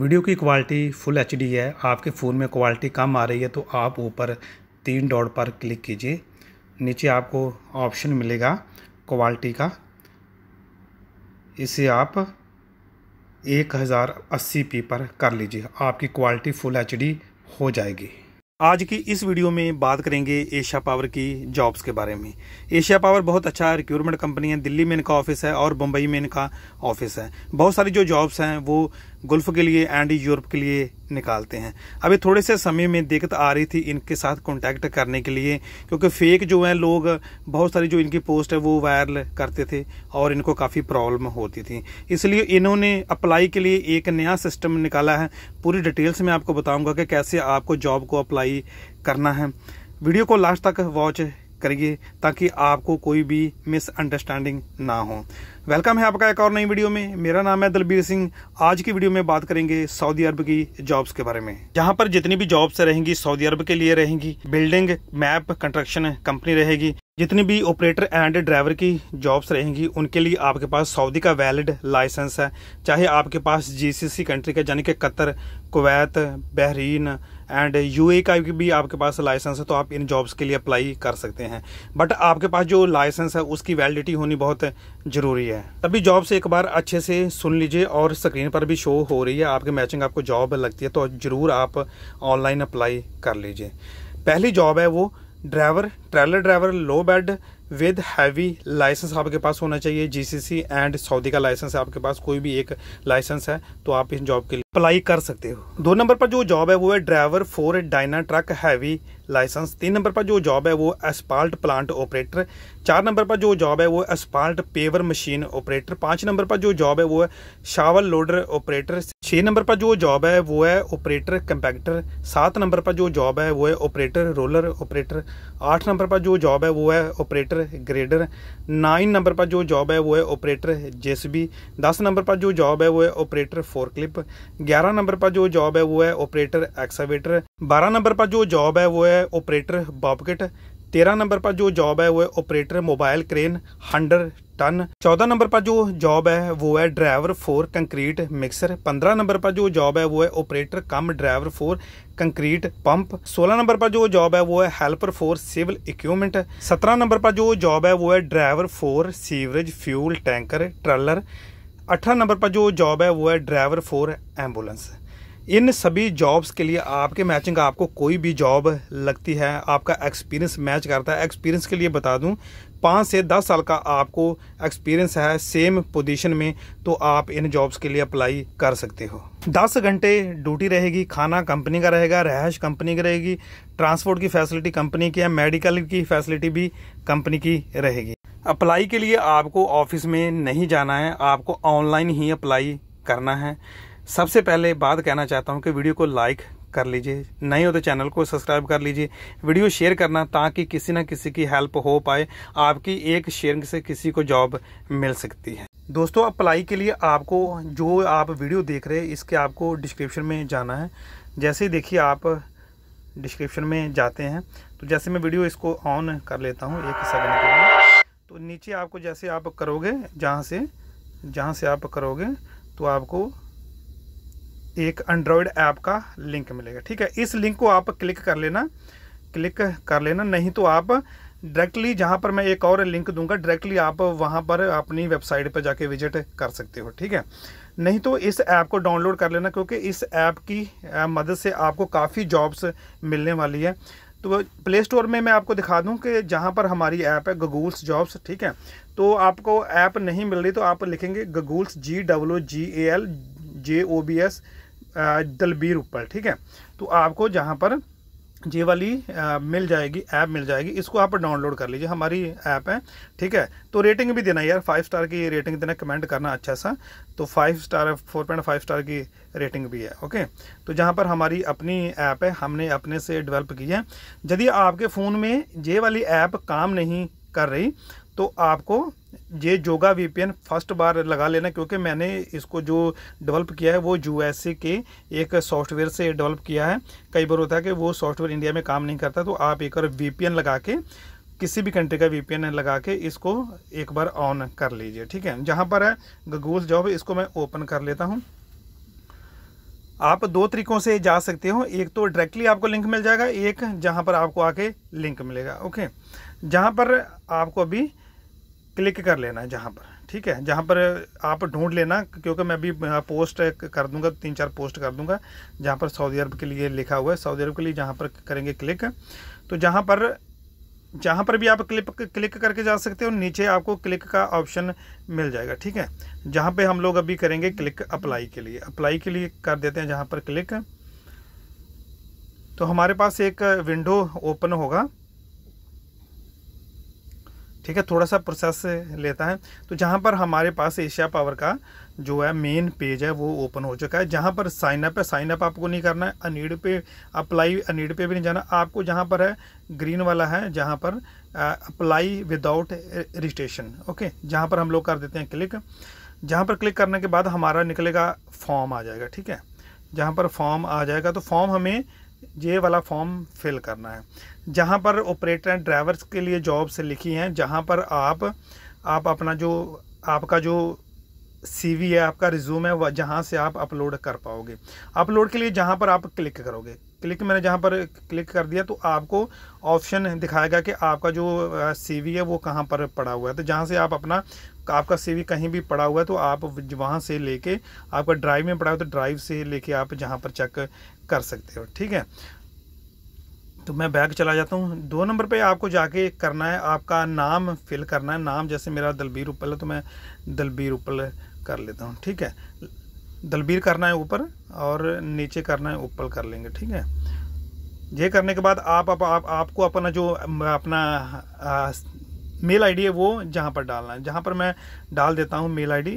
video की quality full H है आपके फ़ोन में क्वालिटी कम आ रही है तो आप ऊपर तीन डॉट पर क्लिक कीजिए नीचे आपको ऑप्शन मिलेगा क्वालिटी का इसे आप एक हज़ार अस्सी पी पर कर लीजिए आपकी क्वालिटी फुल एच हो जाएगी आज की इस वीडियो में बात करेंगे एशिया पावर की जॉब्स के बारे में एशिया पावर बहुत अच्छा रिक्रूटमेंट कंपनी है दिल्ली में इनका ऑफिस है और बम्बई में इनका ऑफिस है बहुत सारी जो जॉब्स हैं वो गुल्फ के लिए एंड यूरोप के लिए निकालते हैं अभी थोड़े से समय में दिक्कत आ रही थी इनके साथ कांटेक्ट करने के लिए क्योंकि फेक जो है लोग बहुत सारी जो इनकी पोस्ट है वो वायरल करते थे और इनको काफ़ी प्रॉब्लम होती थी इसलिए इन्होंने अप्लाई के लिए एक नया सिस्टम निकाला है पूरी डिटेल्स में आपको बताऊँगा कि कैसे आपको जॉब को अप्लाई करना है वीडियो को लास्ट तक वॉच करिए ताकि आपको कोई भी मिसअंडरस्टैंडिंग ना हो वेलकम है आपका एक और नई वीडियो में मेरा नाम है दलबीर सिंह आज की वीडियो में बात करेंगे सऊदी अरब की जॉब्स के बारे में जहां पर जितनी भी जॉब्स रहेंगी सऊदी अरब के लिए रहेंगी बिल्डिंग मैप कंस्ट्रक्शन कंपनी रहेगी जितनी भी ऑपरेटर एंड ड्राइवर की जॉब्स रहेंगी उनके लिए आपके पास सऊदी का वैलिड लाइसेंस है चाहे आपके पास जीसीसी कंट्री का यानी कि Qatar Kuwait Bahrain and UAE का भी आपके पास लाइसेंस है तो आप इन जॉब्स के लिए अप्लाई कर सकते हैं बट आपके पास जो लाइसेंस है उसकी वैलिडिटी होनी बहुत ज़रूरी है तभी जॉब से एक बार अच्छे से सुन लीजिए और स्क्रीन पर भी शो हो रही है आपके मैचिंग आपको जॉब लगती है तो ज़रूर आप ऑनलाइन अप्लाई कर लीजिए पहली जॉब है वो driver trailer driver low bed with heavy licence आपके पास होना चाहिए जीसीसी एंड सऊदी का लाइसेंस है आपके पास कोई भी एक लाइसेंस है तो आप इस जॉब के लिए अप्लाई कर सकते हो दो नंबर पर जो जॉब है वो है driver for dyna truck heavy licence तीन नंबर पर जो जॉब है वो एस्पाल्ट प्लांट ऑपरेटर चार नंबर पर जो जॉब है वो एस्पाल्ट पेवर मशीन ऑपरेटर पाँच नंबर पर जो जॉब है वो है शावल लोडर ऑपरेटर छः नंबर पर जो जॉब है वो है ऑपरेटर कंपैक्टर सात नंबर पर जो जॉब है वो है ऑपरेटर रोलर ऑपरेटर आठ नंबर पर जो जॉब है वो है ऑपरेटर ग्रेडर नाइन नंबर पर जो जॉब है वो है ऑपरेटर जेसीबी दस नंबर पर जो जॉब है वो है ऑपरेटर फोरक्लिप ग्यारह नंबर पर जो जॉब है वो है ऑपरेटर एक्सावेटर बारह नंबर पर जो जॉब है वो है ऑपरेटर बॉबकेट तेरह नंबर पर जो जॉब है वो है operator mobile crane hundred ton चौदह नंबर पर जो जॉब है वो है ड्राइवर फोर कंक्रीट मिक्सर पंद्रह नंबर पर जो जॉब है वो है operator cum driver for concrete pump सोलह नंबर पर जो जॉब है वो है हेल्पर फोर सिविल इक्विपमेंट सत्रह नंबर पर जो जॉब है वो है driver for sewerage fuel tanker trailer अठारह नंबर पर जो जॉब है वो है ड्राइवर फॉर एम्बुलेंस इन सभी जॉब्स के लिए आपके मैचिंग आपको कोई भी जॉब लगती है आपका एक्सपीरियंस मैच करता है एक्सपीरियंस के लिए बता दूं पाँच से दस साल का आपको एक्सपीरियंस है सेम पोजीशन में तो आप इन जॉब्स के लिए अप्लाई कर सकते हो दस घंटे ड्यूटी रहेगी खाना कंपनी का रहेगा रहायश कंपनी की रहेगी ट्रांसपोर्ट की फैसिलिटी कंपनी की है मेडिकल की फैसिलिटी भी कंपनी की रहेगी अप्लाई के लिए आपको ऑफिस में नहीं जाना है आपको ऑनलाइन ही अप्लाई करना है सबसे पहले बात कहना चाहता हूँ कि वीडियो को लाइक कर लीजिए नहीं हो तो चैनल को सब्सक्राइब कर लीजिए वीडियो शेयर करना ताकि किसी ना किसी की हेल्प हो पाए आपकी एक शेयरिंग से किसी को जॉब मिल सकती है दोस्तों अप्लाई के लिए आपको जो आप वीडियो देख रहे हैं इसके आपको डिस्क्रिप्शन में जाना है जैसे ही देखिए आप डिस्क्रिप्शन में जाते हैं तो जैसे मैं वीडियो इसको ऑन कर लेता हूँ एक सेकंड के लिए तो नीचे आपको जैसे आप करोगे जहाँ से जहाँ से आप करोगे तो आपको एक एंड्रॉयड ऐप का लिंक मिलेगा ठीक है इस लिंक को आप क्लिक कर लेना क्लिक कर लेना नहीं तो आप डायरेक्टली जहाँ पर मैं एक और लिंक दूंगा डायरेक्टली आप वहाँ पर अपनी वेबसाइट पर जाके विजिट कर सकते हो ठीक है नहीं तो इस ऐप को डाउनलोड कर लेना क्योंकि इस ऐप की मदद से आपको काफ़ी जॉब्स मिलने वाली है तो प्ले स्टोर में मैं आपको दिखा दूं कि जहाँ पर हमारी ऐप है गगूल्स जॉब्स ठीक है तो आपको ऐप नहीं मिल रही तो आप लिखेंगे Google's G W G A L J O B S Dalbir ऊपर ठीक है तो आपको जहाँ पर जे वाली आ, मिल जाएगी ऐप मिल जाएगी इसको आप डाउनलोड कर लीजिए हमारी ऐप है ठीक है तो रेटिंग भी देना यार फाइव स्टार की रेटिंग देना कमेंट करना अच्छा सा तो five star four point five star की रेटिंग भी है ओके तो जहाँ पर हमारी अपनी ऐप है हमने अपने से डेवलप की है यदि आपके फ़ोन में जे वाली ऐप काम नहीं कर रही तो आपको ये योगा वीपीएन फर्स्ट बार लगा लेना क्योंकि मैंने इसको जो डेवलप किया है वो यूएसए के एक सॉफ्टवेयर से डेवलप किया है कई बार होता है कि वो सॉफ्टवेयर इंडिया में काम नहीं करता तो आप एक पी वीपीएन लगा के किसी भी कंट्री का वीपीएन लगा के इसको एक बार ऑन कर लीजिए ठीक है जहाँ पर है गूगल जॉब इसको मैं ओपन कर लेता हूँ आप दो तरीकों से जा सकते हो एक तो डायरेक्टली आपको लिंक मिल जाएगा एक जहाँ पर आपको आके लिंक मिलेगा ओके जहाँ पर आपको अभी क्लिक कर लेना है जहाँ पर ठीक है जहाँ पर आप ढूंढ लेना क्योंकि मैं अभी पोस्ट कर दूंगा तीन चार पोस्ट कर दूंगा जहाँ पर सऊदी अरब के लिए लिखा हुआ है सऊदी अरब के लिए जहाँ पर करेंगे क्लिक तो जहाँ पर जहाँ पर भी आप क्लिक क्लिक करके जा सकते हो नीचे आपको क्लिक का ऑप्शन मिल जाएगा ठीक है जहाँ पे हम लोग अभी करेंगे क्लिक अप्लाई के लिए अप्लाई के लिए कर देते हैं जहाँ पर क्लिक तो हमारे पास एक विंडो ओपन होगा ठीक है थोड़ा सा प्रोसेस लेता है तो जहाँ पर हमारे पास एशिया पावर का जो है मेन पेज है वो ओपन हो चुका है जहाँ पर साइन अप है साइन अप आपको नहीं करना है अनीड पे अप्लाई अनिड पे भी नहीं जाना आपको जहाँ पर है ग्रीन वाला है जहाँ पर अप्लाई विदाउट रजिस्ट्रेशन ओके जहाँ पर हम लोग कर देते हैं क्लिक जहाँ पर क्लिक करने के बाद हमारा निकलेगा फॉर्म आ जाएगा ठीक है जहाँ पर फॉर्म आ जाएगा तो फॉर्म हमें ये वाला फॉर्म फिल करना है जहाँ पर ऑपरेटर एंड ड्राइवर्स के लिए जॉब्स लिखी हैं जहाँ पर आप आप अपना जो आपका जो सीवी है आपका रिज्यूम है वह जहाँ से आप अपलोड कर पाओगे अपलोड के लिए जहाँ पर आप क्लिक करोगे क्लिक मैंने जहाँ पर क्लिक कर दिया तो आपको ऑप्शन दिखाएगा कि आपका जो सीवी है वो कहाँ पर पड़ा हुआ है तो जहाँ से आप अपना आपका सीवी कहीं भी पड़ा हुआ है तो आप वहाँ से लेके आपका ड्राइव में पड़ा हुआ तो ड्राइव से लेके आप जहाँ पर चेक कर सकते हो ठीक है तो मैं बैग चला जाता हूँ दो नंबर पे आपको जाके करना है आपका नाम फिल करना है नाम जैसे मेरा दलबीर उपल है तो मैं दलबीर उपल कर लेता हूँ ठीक है दलबीर करना है ऊपर और नीचे करना है उपल कर लेंगे ठीक है ये करने के बाद आप, आप, आप आपको अपना जो अपना मेल आईडी है वो जहाँ पर डालना है जहाँ पर मैं डाल देता हूँ mail ID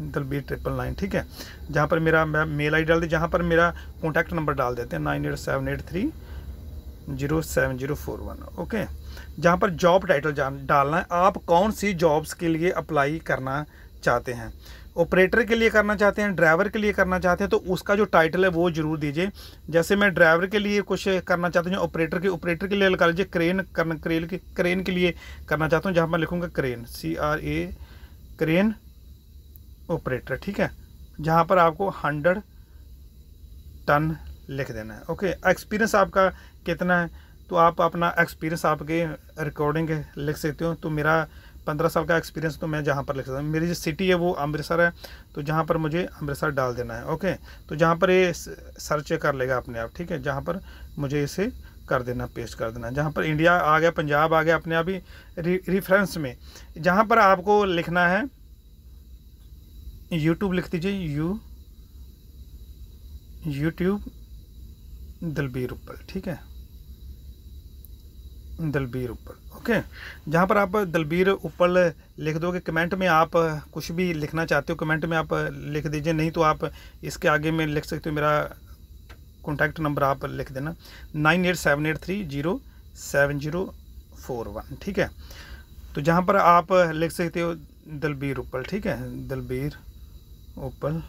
Dalbir triple nine ठीक है जहाँ पर मेरा मैं मेल आई डाल दी जहाँ पर मेरा कॉन्टैक्ट नंबर डाल देते हैं nine eight seven eight three zero seven zero four one okay जहाँ पर जॉब टाइटल डालना है आप कौन सी जॉब्स के लिए अप्लाई करना चाहते हैं ऑपरेटर के लिए करना चाहते हैं ड्राइवर के लिए करना चाहते हैं तो उसका जो टाइटल है वो जरूर दीजिए जैसे मैं ड्राइवर के लिए कुछ करना चाहता हूँ ऑपरेटर के ऑपरेटर के लिए लगा लीजिए क्रेन करन, क्रेन के क्रेन के लिए करना चाहता हूँ जहाँ मैं लिखूँगा crane C R A crane operator ठीक है जहाँ पर आपको हंड्रेड टन लिख देना है ओके एक्सपीरियंस आपका कितना है तो आप अपना एक्सपीरियंस आपके रिकॉर्डिंग लिख सकते हो तो मेरा पंद्रह साल का एक्सपीरियंस तो मैं जहाँ पर लिख सकता हूँ मेरी जो सिटी है वो अमृतसर है तो जहाँ पर मुझे अमृतसर डाल देना है ओके तो जहाँ पर ये सर्च कर लेगा अपने आप ठीक है जहाँ पर मुझे इसे कर देना पेस्ट कर देना जहाँ पर इंडिया आ गया पंजाब आ गया अपने आप ही रिफ्रेंस में जहाँ पर आपको लिखना है यूट्यूब लिख दीजिए यू यूट्यूब दलबीर उपल ठीक है दलबीर उपल ओके जहाँ पर आप दलबीर उपल लिख दोगे कमेंट में आप कुछ भी लिखना चाहते हो कमेंट में आप लिख दीजिए नहीं तो आप इसके आगे में लिख सकते हो मेरा कॉन्टैक्ट नंबर आप लिख देना nine eight seven eight three zero seven zero four one ठीक है तो जहाँ पर आप लिख सकते हो दलबीर उपल ठीक है दलबीर उपल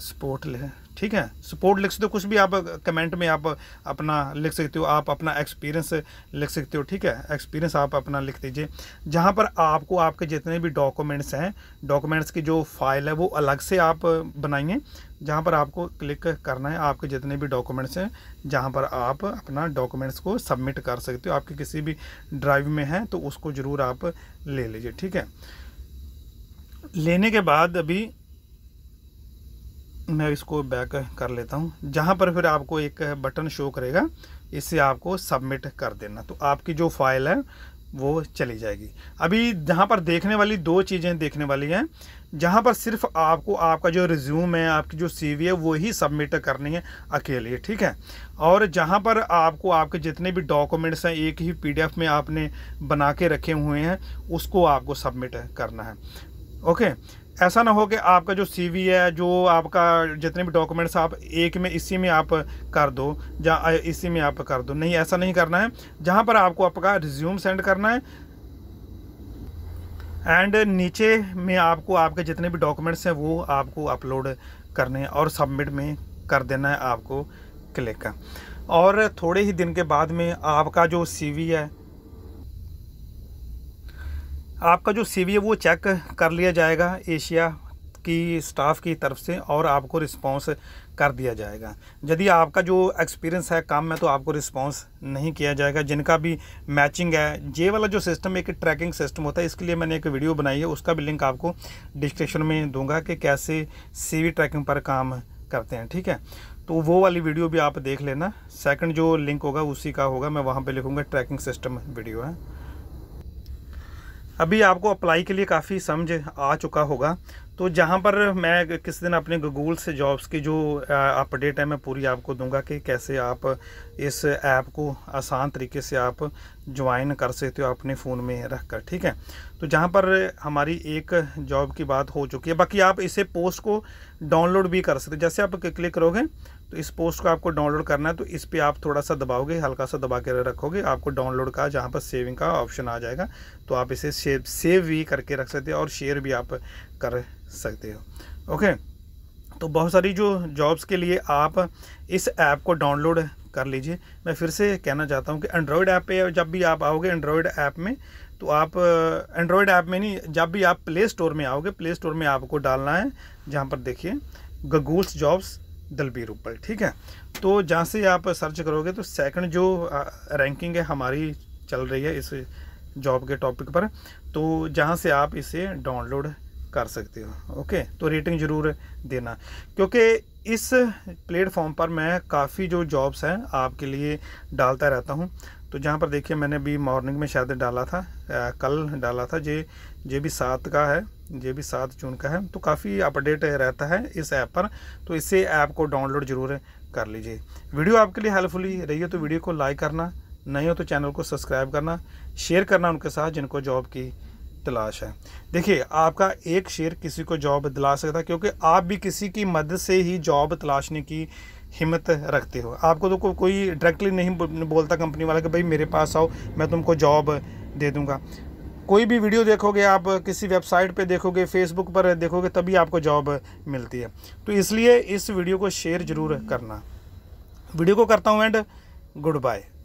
सपोर्ट लिख ठीक है सपोर्ट लिख सकते हो कुछ भी आप कमेंट में आप अपना लिख सकते हो आप अपना एक्सपीरियंस लिख सकते हो ठीक है एक्सपीरियंस आप अपना लिख दीजिए जहाँ पर आपको आपके जितने भी डॉक्यूमेंट्स हैं डॉक्यूमेंट्स की जो फाइल है वो अलग से आप बनाइए जहाँ पर आपको क्लिक करना है आपके जितने भी डॉक्यूमेंट्स हैं जहाँ पर आप अपना डॉक्यूमेंट्स को सबमिट कर सकते हो आपके किसी भी ड्राइव में है तो उसको ज़रूर आप ले लीजिए ठीक है लेने के बाद अभी मैं इसको बैक कर लेता हूँ जहाँ पर फिर आपको एक बटन शो करेगा इससे आपको सबमिट कर देना तो आपकी जो फाइल है वो चली जाएगी अभी जहाँ पर देखने वाली दो चीज़ें देखने वाली हैं जहाँ पर सिर्फ आपको आपका जो रिज्यूम है आपकी जो सीवी है वो ही सबमिट करनी है अकेले ठीक है और जहाँ पर आपको आपके जितने भी डॉक्यूमेंट्स हैं एक ही पीडीएफ में आपने बना के रखे हुए हैं उसको आपको सबमिट करना है ओके ऐसा ना हो कि आपका जो सीवी है जो आपका जितने भी डॉक्यूमेंट्स आप एक में इसी में आप कर दो या इसी में आप कर दो नहीं ऐसा नहीं करना है जहाँ पर आपको आपका रिज्यूम सेंड करना है एंड नीचे में आपको आपके जितने भी डॉक्यूमेंट्स हैं वो आपको अपलोड करने और सबमिट में कर देना है आपको क्लिक और थोड़े ही दिन के बाद में आपका जो सी है आपका जो सी है वो चेक कर लिया जाएगा एशिया की स्टाफ की तरफ से और आपको रिस्पांस कर दिया जाएगा यदि आपका जो एक्सपीरियंस है काम में तो आपको रिस्पांस नहीं किया जाएगा जिनका भी मैचिंग है ये वाला जो सिस्टम एक ट्रैकिंग सिस्टम होता है इसके लिए मैंने एक वीडियो बनाई है उसका भी लिंक आपको डिस्क्रिप्शन में दूंगा कि कैसे सी ट्रैकिंग पर काम करते हैं ठीक है तो वो वाली वीडियो भी आप देख लेना सेकेंड जो लिंक होगा उसी का होगा मैं वहाँ पर लिखूँगा ट्रैकिंग सिस्टम वीडियो है अभी आपको अप्लाई के लिए काफ़ी समझ आ चुका होगा तो जहाँ पर मैं किस दिन अपने गूगल से जॉब्स की जो अपडेट है मैं पूरी आपको दूंगा कि कैसे आप इस ऐप को आसान तरीके से आप ज्वाइन कर सकते हो अपने फ़ोन में रख कर ठीक है तो जहाँ पर हमारी एक जॉब की बात हो चुकी है बाकी आप इसे पोस्ट को डाउनलोड भी कर सकते जैसे आप क्लिक करोगे तो इस पोस्ट को आपको डाउनलोड करना है तो इस पर आप थोड़ा सा दबाओगे हल्का सा दबा के रखोगे आपको डाउनलोड का जहाँ पर सेविंग का ऑप्शन आ जाएगा तो आप इसे सेव सेव भी करके रख सकते हो और शेयर भी आप कर सकते हो ओके तो बहुत सारी जो जॉब्स के लिए आप इस ऐप को डाउनलोड कर लीजिए मैं फिर से कहना चाहता हूँ कि एंड्रॉयड ऐप पे जब भी आप आओगे एंड्रॉयड ऐप में तो आप एंड्रॉयड ऐप में नहीं जब भी आप प्ले स्टोर में आओगे प्ले स्टोर में आपको डालना है जहाँ पर देखिए गगूल्स जॉब्स दलबीर उपल ठीक है तो जहाँ से आप सर्च करोगे तो सेकंड जो रैंकिंग है हमारी चल रही है इस जॉब के टॉपिक पर तो जहाँ से आप इसे डाउनलोड कर सकते हो ओके तो रेटिंग ज़रूर देना क्योंकि इस प्लेटफॉर्म पर मैं काफ़ी जो जॉब्स हैं आपके लिए डालता रहता हूँ तो जहाँ पर देखिए मैंने अभी मॉर्निंग में शायद डाला था आ, कल डाला था जे जे भी सात का है ये भी सात जून का है तो काफ़ी अपडेट रहता है इस ऐप पर तो इसे ऐप को डाउनलोड जरूर कर लीजिए वीडियो आपके लिए हेल्पफुल रही हो तो वीडियो को लाइक करना नहीं हो तो चैनल को सब्सक्राइब करना शेयर करना उनके साथ जिनको जॉब की तलाश है देखिए आपका एक शेयर किसी को जॉब दिला सकता है क्योंकि आप भी किसी की मदद से ही जॉब तलाशने की हिम्मत रखते हो आपको तो को, कोई डायरेक्टली नहीं बोलता कंपनी वाला कि भाई मेरे पास आओ मैं तुमको जॉब दे दूँगा कोई भी वीडियो देखोगे आप किसी वेबसाइट पे देखोगे फेसबुक पर देखोगे तभी आपको जॉब मिलती है तो इसलिए इस वीडियो को शेयर ज़रूर करना वीडियो को करता हूँ एंड गुड बाय